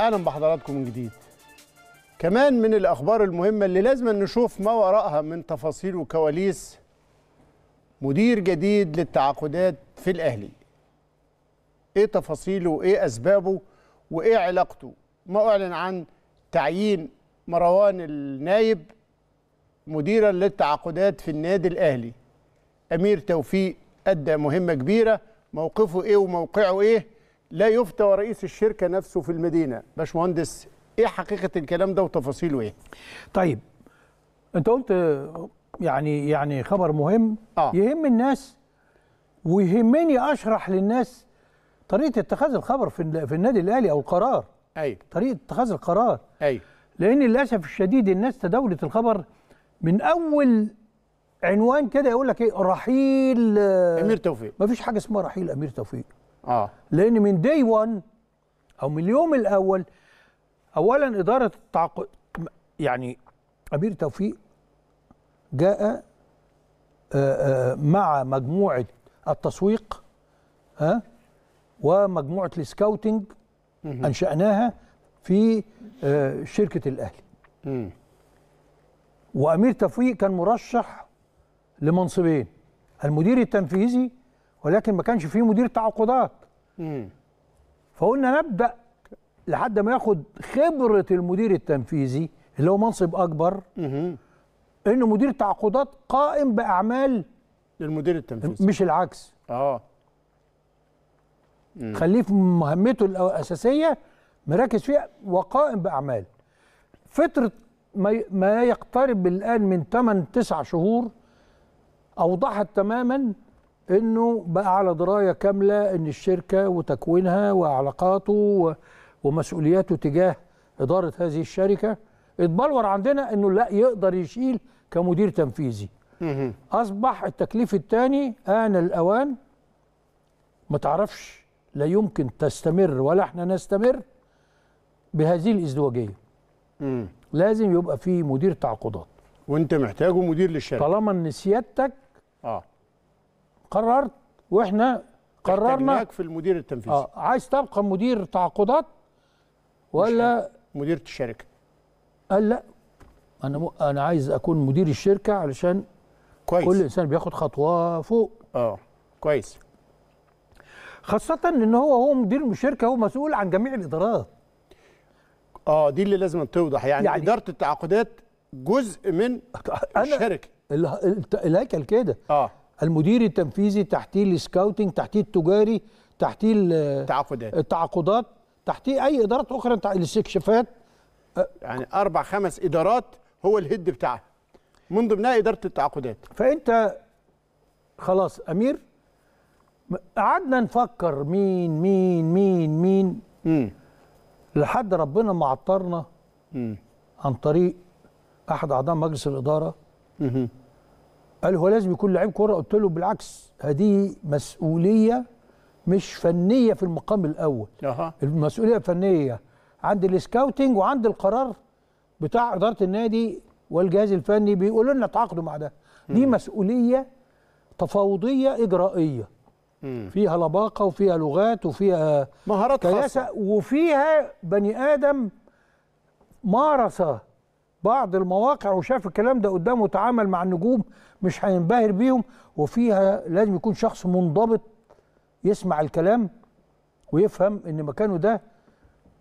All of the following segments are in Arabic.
اهلا بحضراتكم من جديد كمان من الاخبار المهمه اللي لازم نشوف ما وراءها من تفاصيل وكواليس مدير جديد للتعاقدات في الاهلي ايه تفاصيله وايه اسبابه وايه علاقته ما اعلن عن تعيين مروان النايب مديرا للتعاقدات في النادي الاهلي امير توفيق ادى مهمه كبيره موقفه ايه وموقعه ايه لا يفتى ورئيس الشركه نفسه في المدينه باشمهندس ايه حقيقه الكلام ده وتفاصيله ايه طيب انت قلت يعني يعني خبر مهم آه. يهم الناس ويهمني اشرح للناس طريقه اتخاذ الخبر في في النادي الاهلي او القرار ايوه طريقه اتخاذ القرار ايوه لان للاسف الشديد الناس تداولت الخبر من اول عنوان كده يقول لك ايه رحيل امير توفيق مفيش حاجه اسمها رحيل امير توفيق اه لان من داي 1 او من اليوم الاول اولا اداره التعاقد يعني امير توفيق جاء آه، آه، مع مجموعه التسويق ها آه، ومجموعه السكاوتنج انشاناها في شركه الاهلي وامير توفيق كان مرشح لمنصبين المدير التنفيذي ولكن ما كانش فيه مدير تعاقدات فقلنا نبدا لحد ما ياخد خبره المدير التنفيذي اللي هو منصب اكبر انه مدير التعاقدات قائم باعمال للمدير التنفيذي مش العكس اه خليه في مهمته الاساسيه مركز فيها وقائم باعمال فتره ما ما يقترب الان من 8 9 شهور اوضحت تماما انه بقى على درايه كامله ان الشركه وتكوينها وعلاقاته ومسؤولياته تجاه اداره هذه الشركه اتبلور عندنا انه لا يقدر يشيل كمدير تنفيذي اصبح التكليف الثاني ان الاوان ما تعرفش لا يمكن تستمر ولا احنا نستمر بهذه الازدواجيه لازم يبقى في مدير تعاقدات وانت محتاجه مدير للشركه طالما ان سيادتك اه قررت واحنا قررنا في المدير التنفيذي آه عايز تبقى مدير تعاقدات ولا مديرة الشركة قال لا انا م... انا عايز اكون مدير الشركة علشان كويس كل انسان بياخد خطوة فوق اه كويس خاصة ان هو هو مدير الشركة هو مسؤول عن جميع الادارات اه دي اللي لازم توضح يعني, يعني ادارة التعاقدات جزء من الشركة الهيكل كده اه المدير التنفيذي تحتيه السكاوتنج تحتيه التجاري تحتيه التعاقدات التعاقدات تحتيه اي ادارات اخرى الاستكشافات يعني اربع خمس ادارات هو الهيد بتاعها من ضمنها اداره التعاقدات فانت خلاص امير قعدنا نفكر مين مين مين مين مم. لحد ربنا ما عطرنا عن طريق احد اعضاء مجلس الاداره قال هو لازم يكون لعيب كوره قلت له بالعكس هذه مسؤوليه مش فنيه في المقام الاول أه. المسؤوليه الفنيه عند السكاوتنج وعند القرار بتاع اداره النادي والجهاز الفني بيقولوا لنا تعاقدوا مع ده دي مسؤوليه تفاوضيه اجرائيه مم. فيها لباقه وفيها لغات وفيها مهارات خاصه وفيها بني ادم مارس بعض المواقع وشاف الكلام ده قدامه وتعامل مع النجوم مش هينبهر بيهم وفيها لازم يكون شخص منضبط يسمع الكلام ويفهم ان مكانه ده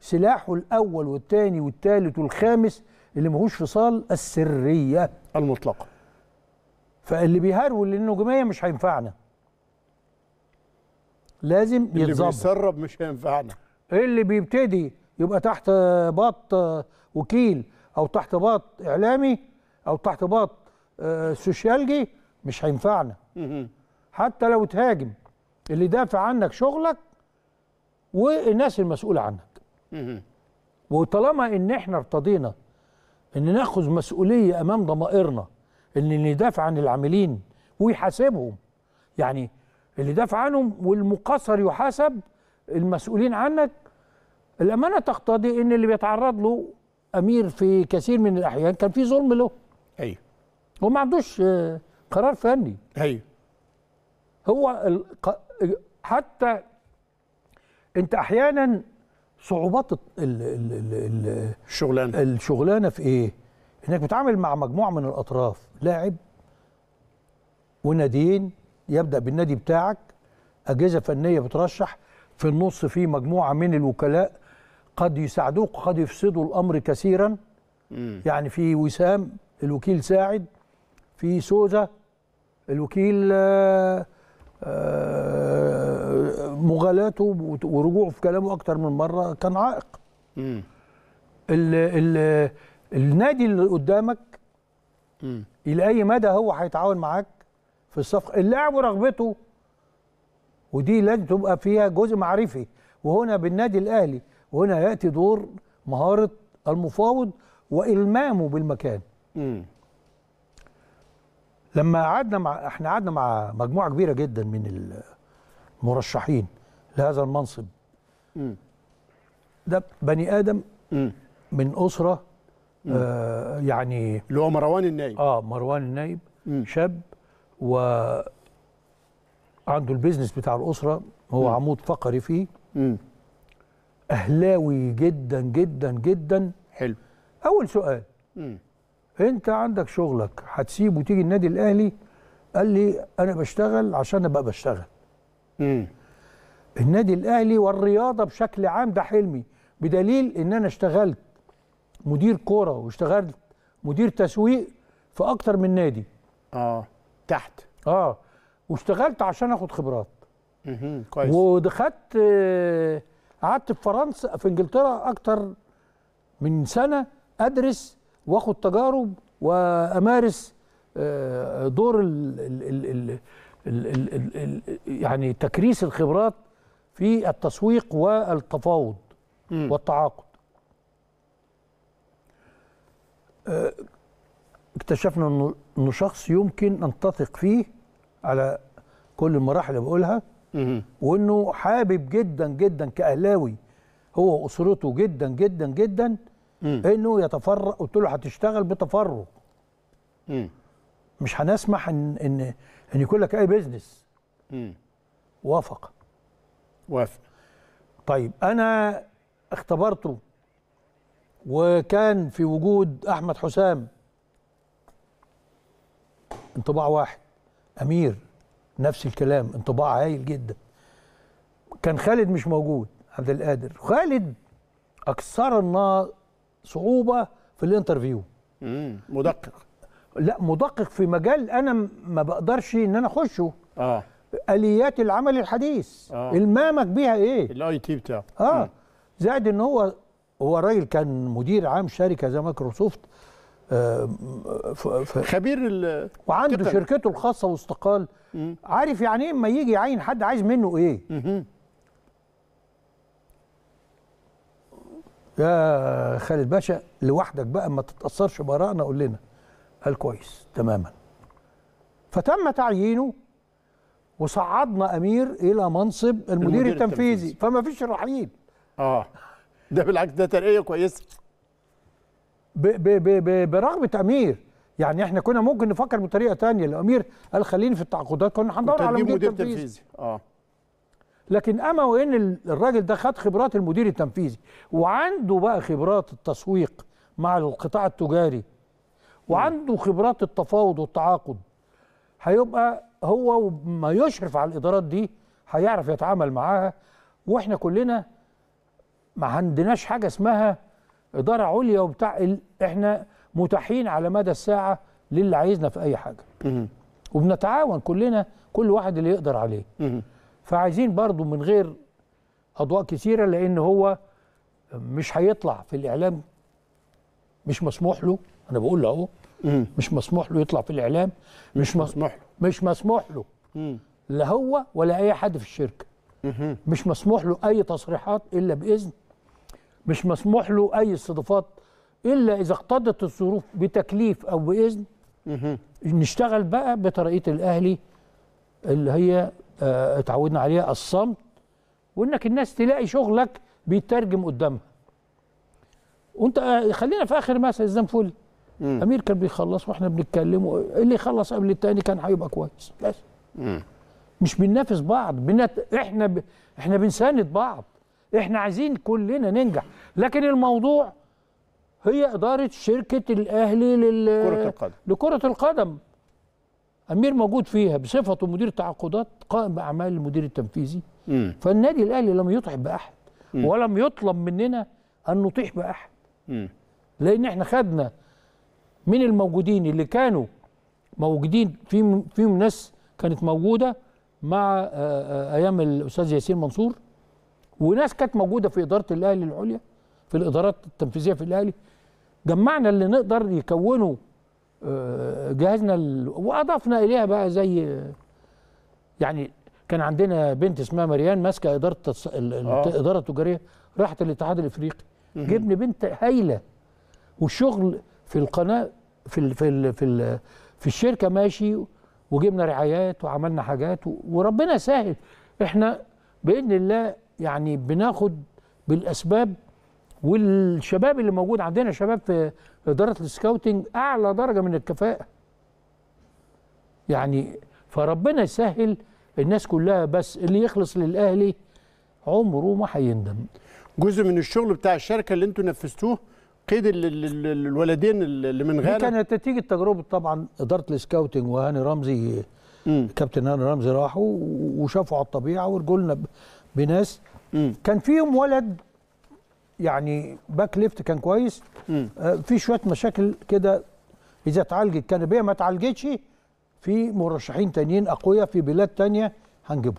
سلاحه الاول والثاني والثالث والخامس اللي ماهوش فصال السريه المطلقه فاللي بيهرول للنجوميه مش هينفعنا لازم يتظبط اللي بيسرب مش هينفعنا اللي بيبتدي يبقى تحت باط وكيل او تحت باط اعلامي او تحت باط سوشيالجي مش هينفعنا حتى لو تهاجم اللي دافع عنك شغلك والناس المسؤوله عنك وطالما ان احنا ارتضينا ان ناخذ مسؤوليه امام ضمائرنا ان اللي يدافع عن العاملين ويحاسبهم يعني اللي دافع عنهم والمقصر يحاسب المسؤولين عنك الامانه تقتضي ان اللي بيتعرض له امير في كثير من الاحيان كان في ظلم له ايوه هو ما عندوش آه، قرار فني ايوه هو الق... حتى انت احيانا صعوبات ال... ال... ال... الشغلانه الشغلانه في ايه؟ انك بتتعامل مع مجموعه من الاطراف لاعب وناديين يبدا بالنادي بتاعك اجهزه فنيه بترشح في النص في مجموعه من الوكلاء قد يساعدوك قد يفسدوا الامر كثيرا م. يعني في وسام الوكيل ساعد في سوزا الوكيل آه، آه، مغالاته ورجوعه في كلامه اكتر من مره كان عائق الـ الـ النادي اللي قدامك الى اي مدى هو هيتعاون معاك في الصفقه اللاعب ورغبته ودي لازم تبقى فيها جزء معرفي وهنا بالنادي الاهلي وهنا ياتي دور مهاره المفاوض والمامه بالمكان م. لما قعدنا مع احنا قعدنا مع مجموعه كبيره جدا من المرشحين لهذا المنصب م. ده بني ادم م. من اسره آه يعني اللي هو مروان النايب اه مروان النايب م. شاب و عنده البيزنس بتاع الاسره هو م. عمود فقري فيه م. اهلاوي جدا جدا جدا حلو اول سؤال م. انت عندك شغلك هتسيبه وتيجي النادي الاهلي قال لي انا بشتغل عشان ابقى بشتغل امم النادي الاهلي والرياضه بشكل عام ده حلمي بدليل ان انا اشتغلت مدير كوره واشتغلت مدير تسويق في اكتر من نادي اه تحت اه واشتغلت عشان اخد خبرات اها كويس ودخلت آه، قعدت في فرنسا في انجلترا اكتر من سنه ادرس واخد تجارب وامارس آه، دور ال ال ال الـ الـ الـ يعني تكريس الخبرات في التسويق والتفاوض م. والتعاقد آه، اكتشفنا انه شخص يمكن ان تثق فيه على كل المراحل اللي بقولها وانه حابب جدا جدا كاهلاوي هو واسرته جدا جدا جدا مم. انه يتفرغ قلت له هتشتغل بتفرغ مش هنسمح ان ان ان يكون لك اي بيزنس وافق وافق طيب انا اختبرته وكان في وجود احمد حسام انطباع واحد امير نفس الكلام انطباع هايل جدا كان خالد مش موجود عبد القادر خالد اكثرنا صعوبه في الانترفيو امم مدقق لا مدقق في مجال انا ما بقدرش ان انا اخشه اه اليات العمل الحديث آه. المامك بيها ايه الاي تي بتاعه اه زائد ان هو هو راجل كان مدير عام شركه زي مايكروسوفت آه خبير وعنده شركته الخاصه واستقال عارف يعني ايه اما يجي يعين حد عايز منه ايه مم. يا خالد باشا لوحدك بقى ما تتاثرش بارائنا قول لنا قال كويس تماما فتم تعيينه وصعدنا امير الى منصب المدير, المدير التنفيذي, التنفيذي فما فيش رحيل اه ده بالعكس ده ترقيه كويسه برغبه امير يعني احنا كنا ممكن نفكر بطريقه تانية لو امير قال خليني في التعاقدات كنا هندور على مدير, مدير تنفيذي اه لكن اما وان الراجل ده خد خبرات المدير التنفيذي وعنده بقى خبرات التسويق مع القطاع التجاري وعنده خبرات التفاوض والتعاقد هيبقى هو ما يشرف على الادارات دي هيعرف يتعامل معاها واحنا كلنا ما عندناش حاجه اسمها اداره عليا وبتاع احنا متاحين على مدى الساعه للي عايزنا في اي حاجه وبنتعاون كلنا كل واحد اللي يقدر عليه فعايزين برضو من غير اضواء كثيره لان هو مش هيطلع في الاعلام مش مسموح له انا بقول له اهو مش مسموح له يطلع في الاعلام مش, مش مسموح له مش مسموح له لا هو ولا اي حد في الشركه مش مسموح له اي تصريحات الا باذن مش مسموح له اي استضافات الا اذا اقتضت الظروف بتكليف او باذن نشتغل بقى بطريقه الاهلي اللي هي آه، اتعودنا عليها الصمت وانك الناس تلاقي شغلك بيترجم قدامها وانت آه، خلينا في اخر مثلا زي فل امير كان بيخلص واحنا بنتكلم اللي يخلص قبل التاني كان هيبقى كويس بس مش بننافس بعض بنت... احنا ب... احنا بنساند بعض احنا عايزين كلنا ننجح لكن الموضوع هي اداره شركه الاهلي لل... القدم لكره القدم امير موجود فيها بصفته مدير تعاقدات قائم باعمال المدير التنفيذي مم. فالنادي الاهلي لم يطيح باحد مم. ولم يطلب مننا ان نطيح باحد مم. لان احنا خدنا من الموجودين اللي كانوا موجودين في فيهم ناس كانت موجوده مع آه، آه، ايام الاستاذ ياسين منصور وناس كانت موجوده في اداره الاهلي العليا في الادارات التنفيذيه في الاهلي جمعنا اللي نقدر يكونوا آه، جهزنا ال... واضفنا اليها بقى زي يعني كان عندنا بنت اسمها مريان ماسكه اداره التص... الاداره آه. التجاريه راحت الاتحاد الافريقي جبنا بنت هايله والشغل في القناه في ال... في ال... في, ال... في الشركه ماشي وجبنا رعايات وعملنا حاجات و... وربنا سهل احنا باذن الله يعني بناخد بالاسباب والشباب اللي موجود عندنا شباب في اداره السكاوتنج اعلى درجه من الكفاءه يعني فربنا يسهل الناس كلها بس اللي يخلص للاهلي عمره ما هيندم جزء من الشغل بتاع الشركه اللي انتوا نفذتوه قيد الولدين اللي من غانا كانت نتيجه تجربه طبعا اداره السكاوتنج وهاني رمزي مم. كابتن هاني رمزي راحوا وشافوا على الطبيعه ورجولنا بناس مم. كان فيهم ولد يعني باك ليفت كان كويس آه في شويه مشاكل كده اذا اتعالجت كان بيها ما اتعالجتش في مرشحين تانيين اقوياء في بلاد تانيه هنجيبهم